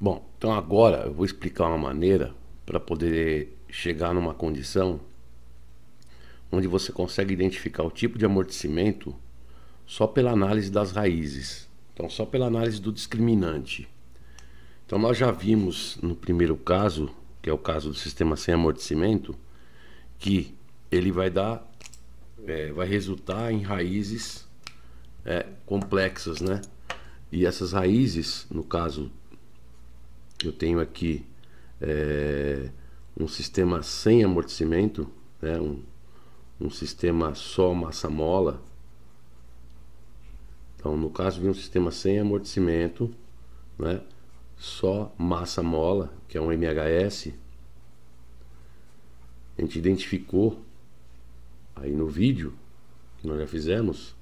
Bom, então agora eu vou explicar uma maneira para poder chegar numa condição onde você consegue identificar o tipo de amortecimento só pela análise das raízes. Então, só pela análise do discriminante. Então, nós já vimos no primeiro caso, que é o caso do sistema sem amortecimento, que ele vai dar, é, vai resultar em raízes é, complexas, né? E essas raízes, no caso, eu tenho aqui é, um sistema sem amortecimento, né? um, um sistema só massa-mola. Então, no caso de um sistema sem amortecimento, né? só massa-mola, que é um MHS, a gente identificou aí no vídeo que nós já fizemos,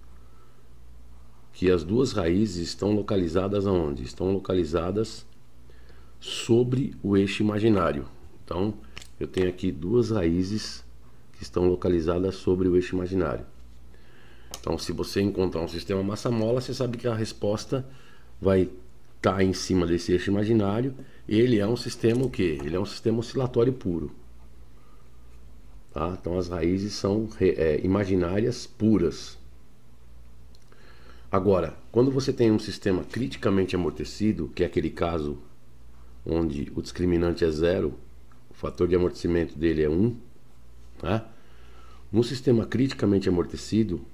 que as duas raízes estão localizadas aonde? Estão localizadas sobre o eixo imaginário. Então, eu tenho aqui duas raízes que estão localizadas sobre o eixo imaginário. Então, se você encontrar um sistema massa-mola, você sabe que a resposta vai estar tá em cima desse eixo imaginário. Ele é um sistema o quê? Ele é um sistema oscilatório puro. Tá? Então as raízes são é, imaginárias puras. Agora, quando você tem um sistema criticamente amortecido, que é aquele caso onde o discriminante é zero, o fator de amortecimento dele é 1, um, tá? sistema criticamente amortecido,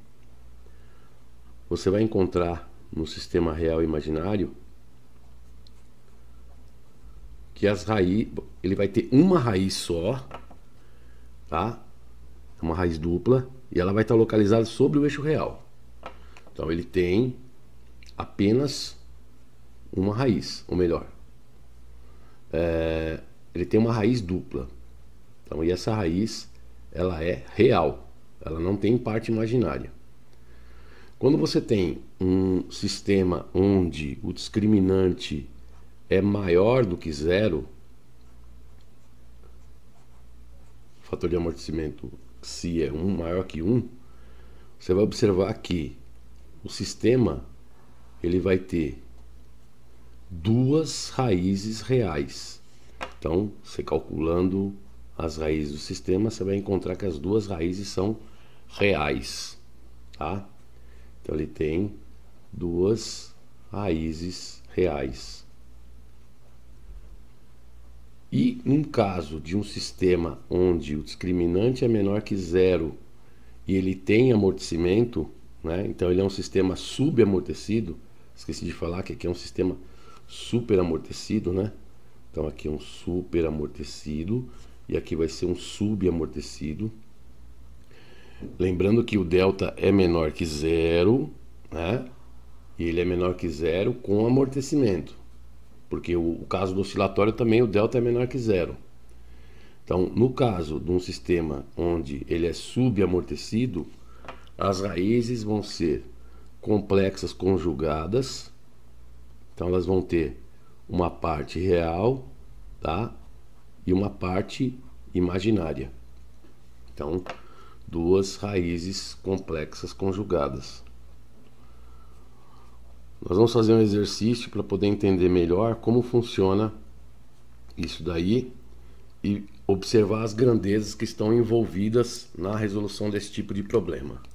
você vai encontrar no sistema real imaginário que as raízes, ele vai ter uma raiz só tá? É uma raiz dupla e ela vai estar localizada sobre o eixo real. Então ele tem apenas uma raiz, ou melhor, é, ele tem uma raiz dupla. Então, e essa raiz ela é real, ela não tem parte imaginária. Quando você tem um sistema onde o discriminante é maior do que zero, fator de amortecimento, se é um maior que um, você vai observar que o sistema ele vai ter duas raízes reais. Então, você calculando as raízes do sistema, você vai encontrar que as duas raízes são reais, tá? Então ele tem duas raízes reais. E um caso de um sistema onde o discriminante é menor que zero e ele tem amortecimento, né? então ele é um sistema subamortecido, esqueci de falar que aqui é um sistema superamortecido, né? Então aqui é um superamortecido e aqui vai ser um subamortecido. Lembrando que o delta é menor que zero, né? E ele é menor que zero com amortecimento porque o, o caso do oscilatório também o delta é menor que zero. Então, no caso de um sistema onde ele é subamortecido, as raízes vão ser complexas conjugadas. Então, elas vão ter uma parte real tá? e uma parte imaginária. Então, duas raízes complexas conjugadas. Nós vamos fazer um exercício para poder entender melhor como funciona isso daí e observar as grandezas que estão envolvidas na resolução desse tipo de problema.